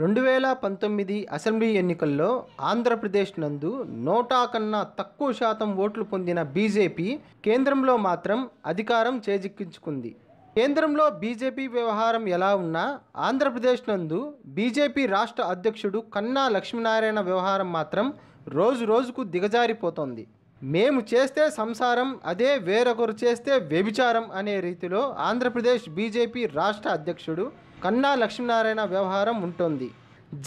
రెండు వేల పంతొమ్మిది అసెంబ్లీ ఎన్నికల్లో ఆంధ్రప్రదేశ్ నందు నోటా కన్నా తక్కువ శాతం ఓట్లు పొందిన బీజేపీ కేంద్రంలో మాత్రం అధికారం చేజిక్కించుకుంది కేంద్రంలో బీజేపీ వ్యవహారం ఎలా ఉన్నా ఆంధ్రప్రదేశ్ నందు బీజేపీ రాష్ట్ర అధ్యక్షుడు కన్నా లక్ష్మీనారాయణ వ్యవహారం మాత్రం రోజు రోజుకు దిగజారిపోతోంది మేము చేస్తే సంసారం అదే వేరొకరు చేస్తే వ్యభిచారం అనే రీతిలో ఆంధ్రప్రదేశ్ బీజేపీ రాష్ట్ర అధ్యక్షుడు కన్నా లక్ష్మీనారాయణ వ్యవహారం ఉంటుంది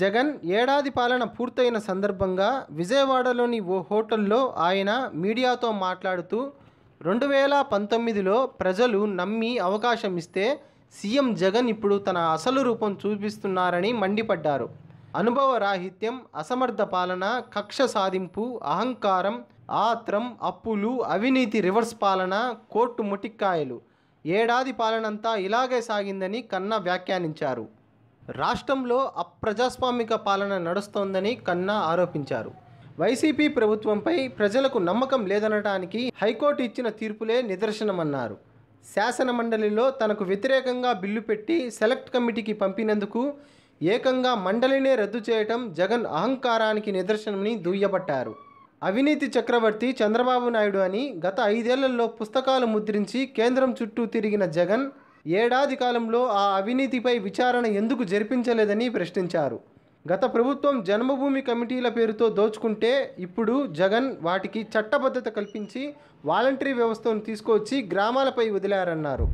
జగన్ ఏడాది పాలన పూర్తయిన సందర్భంగా విజయవాడలోని ఓ హోటల్లో ఆయన మీడియాతో మాట్లాడుతూ రెండు వేల పంతొమ్మిదిలో ప్రజలు నమ్మి అవకాశం ఇస్తే సీఎం జగన్ ఇప్పుడు తన అసలు రూపం చూపిస్తున్నారని మండిపడ్డారు అనుభవరాహిత్యం అసమర్థ పాలన కక్ష సాధింపు అహంకారం ఆత్రం అప్పులు అవినీతి రివర్స్ పాలన కోర్టు ముటిక్కాయలు ఏడాది పాలనంతా ఇలాగే సాగిందని కన్నా వ్యాఖ్యానించారు రాష్ట్రంలో అప్రజాస్వామిక పాలన నడుస్తోందని కన్నా ఆరోపించారు వైసీపీ ప్రభుత్వంపై ప్రజలకు నమ్మకం లేదనటానికి హైకోర్టు ఇచ్చిన తీర్పులే నిదర్శనమన్నారు శాసనమండలిలో తనకు వ్యతిరేకంగా బిల్లు పెట్టి సెలెక్ట్ కమిటీకి పంపినందుకు ఏకంగా మండలినే రద్దు చేయటం జగన్ అహంకారానికి నిదర్శనమని దుయ్యబట్టారు అవినీతి చక్రవర్తి చంద్రబాబు నాయుడు అని గత ఐదేళ్లలో పుస్తకాలు ముద్రించి కేంద్రం చుట్టూ తిరిగిన జగన్ ఏడాది కాలంలో ఆ అవినీతిపై విచారణ ఎందుకు జరిపించలేదని ప్రశ్నించారు గత ప్రభుత్వం జన్మభూమి కమిటీల పేరుతో దోచుకుంటే ఇప్పుడు జగన్ వాటికి చట్టబద్ధత కల్పించి వాలంటరీ వ్యవస్థను తీసుకువచ్చి గ్రామాలపై వదిలారన్నారు